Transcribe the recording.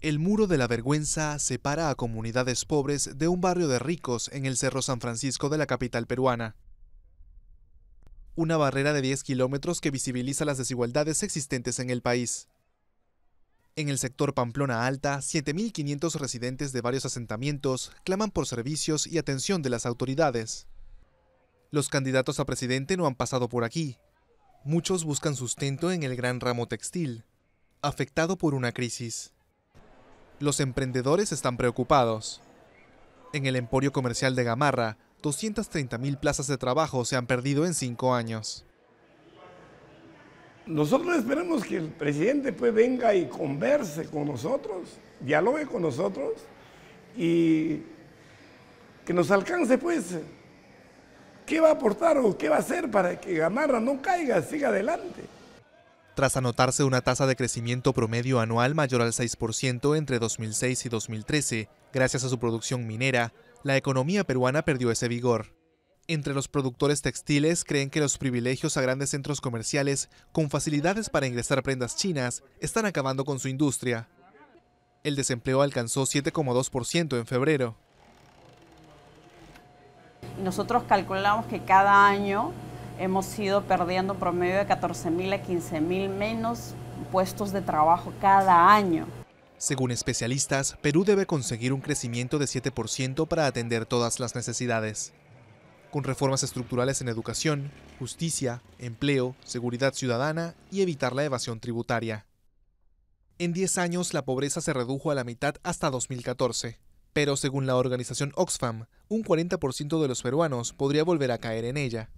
El muro de la vergüenza separa a comunidades pobres de un barrio de ricos en el Cerro San Francisco de la capital peruana. Una barrera de 10 kilómetros que visibiliza las desigualdades existentes en el país. En el sector Pamplona Alta, 7.500 residentes de varios asentamientos claman por servicios y atención de las autoridades. Los candidatos a presidente no han pasado por aquí. Muchos buscan sustento en el gran ramo textil, afectado por una crisis. Los emprendedores están preocupados. En el emporio comercial de Gamarra, mil plazas de trabajo se han perdido en cinco años. Nosotros esperamos que el presidente pues venga y converse con nosotros, dialogue con nosotros y que nos alcance pues qué va a aportar o qué va a hacer para que Gamarra no caiga, siga adelante tras anotarse una tasa de crecimiento promedio anual mayor al 6% entre 2006 y 2013, gracias a su producción minera, la economía peruana perdió ese vigor. Entre los productores textiles creen que los privilegios a grandes centros comerciales con facilidades para ingresar prendas chinas están acabando con su industria. El desempleo alcanzó 7,2% en febrero. Nosotros calculamos que cada año hemos ido perdiendo promedio de 14.000 a 15.000 menos puestos de trabajo cada año. Según especialistas, Perú debe conseguir un crecimiento de 7% para atender todas las necesidades. Con reformas estructurales en educación, justicia, empleo, seguridad ciudadana y evitar la evasión tributaria. En 10 años, la pobreza se redujo a la mitad hasta 2014. Pero según la organización Oxfam, un 40% de los peruanos podría volver a caer en ella.